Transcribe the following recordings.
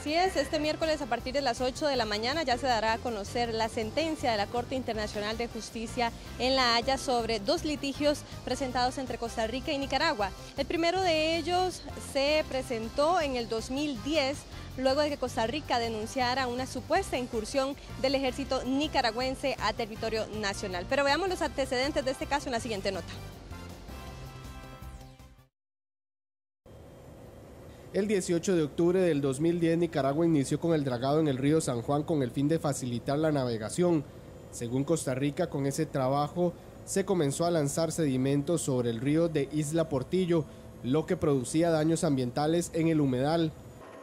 Así es, este miércoles a partir de las 8 de la mañana ya se dará a conocer la sentencia de la Corte Internacional de Justicia en La Haya sobre dos litigios presentados entre Costa Rica y Nicaragua. El primero de ellos se presentó en el 2010 luego de que Costa Rica denunciara una supuesta incursión del ejército nicaragüense a territorio nacional. Pero veamos los antecedentes de este caso en la siguiente nota. El 18 de octubre del 2010 Nicaragua inició con el dragado en el río San Juan con el fin de facilitar la navegación. Según Costa Rica, con ese trabajo se comenzó a lanzar sedimentos sobre el río de Isla Portillo, lo que producía daños ambientales en el humedal.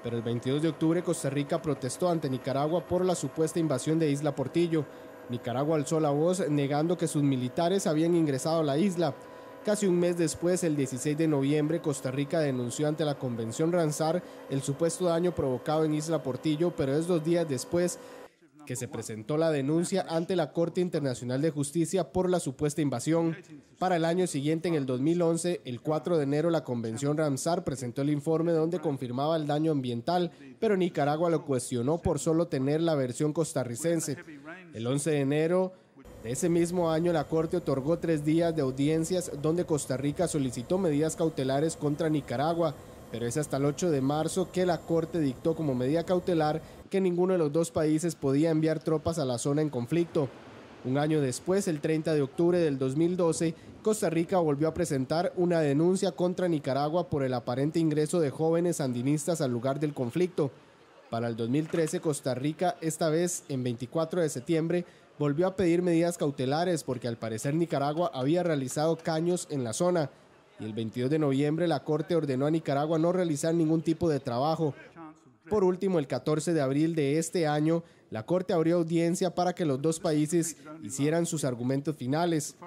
Pero el 22 de octubre Costa Rica protestó ante Nicaragua por la supuesta invasión de Isla Portillo. Nicaragua alzó la voz negando que sus militares habían ingresado a la isla. Casi un mes después, el 16 de noviembre, Costa Rica denunció ante la Convención Ramsar el supuesto daño provocado en Isla Portillo, pero es dos días después que se presentó la denuncia ante la Corte Internacional de Justicia por la supuesta invasión. Para el año siguiente, en el 2011, el 4 de enero, la Convención Ramsar presentó el informe donde confirmaba el daño ambiental, pero Nicaragua lo cuestionó por solo tener la versión costarricense. El 11 de enero, ese mismo año la Corte otorgó tres días de audiencias donde Costa Rica solicitó medidas cautelares contra Nicaragua, pero es hasta el 8 de marzo que la Corte dictó como medida cautelar que ninguno de los dos países podía enviar tropas a la zona en conflicto. Un año después, el 30 de octubre del 2012, Costa Rica volvió a presentar una denuncia contra Nicaragua por el aparente ingreso de jóvenes sandinistas al lugar del conflicto. Para el 2013, Costa Rica, esta vez en 24 de septiembre, volvió a pedir medidas cautelares porque al parecer Nicaragua había realizado caños en la zona. Y el 22 de noviembre la Corte ordenó a Nicaragua no realizar ningún tipo de trabajo. Por último, el 14 de abril de este año, la Corte abrió audiencia para que los dos países hicieran sus argumentos finales.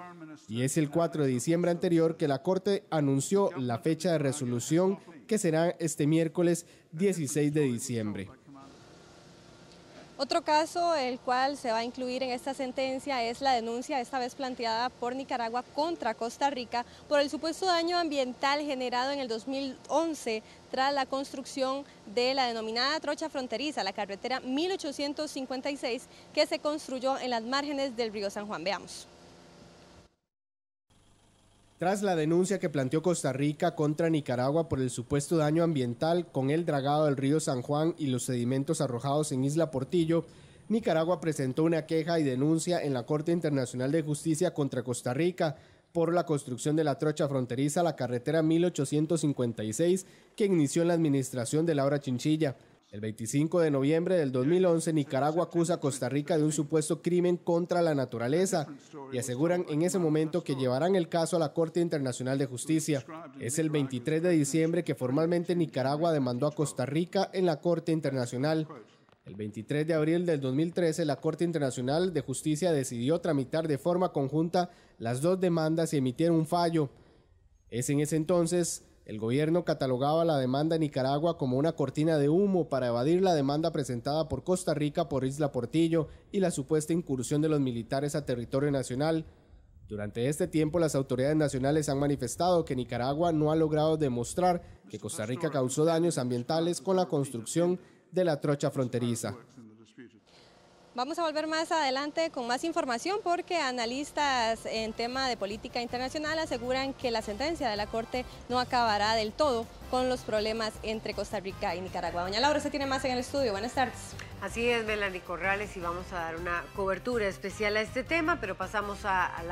Y es el 4 de diciembre anterior que la Corte anunció la fecha de resolución que será este miércoles 16 de diciembre. Otro caso, el cual se va a incluir en esta sentencia, es la denuncia, esta vez planteada por Nicaragua contra Costa Rica, por el supuesto daño ambiental generado en el 2011 tras la construcción de la denominada trocha fronteriza, la carretera 1856, que se construyó en las márgenes del río San Juan. Veamos tras la denuncia que planteó Costa Rica contra Nicaragua por el supuesto daño ambiental con el dragado del río San Juan y los sedimentos arrojados en Isla Portillo, Nicaragua presentó una queja y denuncia en la Corte Internacional de Justicia contra Costa Rica por la construcción de la trocha fronteriza a la carretera 1856 que inició en la administración de Laura Chinchilla. El 25 de noviembre del 2011, Nicaragua acusa a Costa Rica de un supuesto crimen contra la naturaleza y aseguran en ese momento que llevarán el caso a la Corte Internacional de Justicia. Es el 23 de diciembre que formalmente Nicaragua demandó a Costa Rica en la Corte Internacional. El 23 de abril del 2013, la Corte Internacional de Justicia decidió tramitar de forma conjunta las dos demandas y emitieron un fallo. Es en ese entonces el gobierno catalogaba la demanda en Nicaragua como una cortina de humo para evadir la demanda presentada por Costa Rica por Isla Portillo y la supuesta incursión de los militares a territorio nacional. Durante este tiempo las autoridades nacionales han manifestado que Nicaragua no ha logrado demostrar que Costa Rica causó daños ambientales con la construcción de la trocha fronteriza. Vamos a volver más adelante con más información porque analistas en tema de política internacional aseguran que la sentencia de la Corte no acabará del todo con los problemas entre Costa Rica y Nicaragua. Doña Laura, usted tiene más en el estudio. Buenas tardes. Así es, Melanie Corrales, y vamos a dar una cobertura especial a este tema, pero pasamos a la...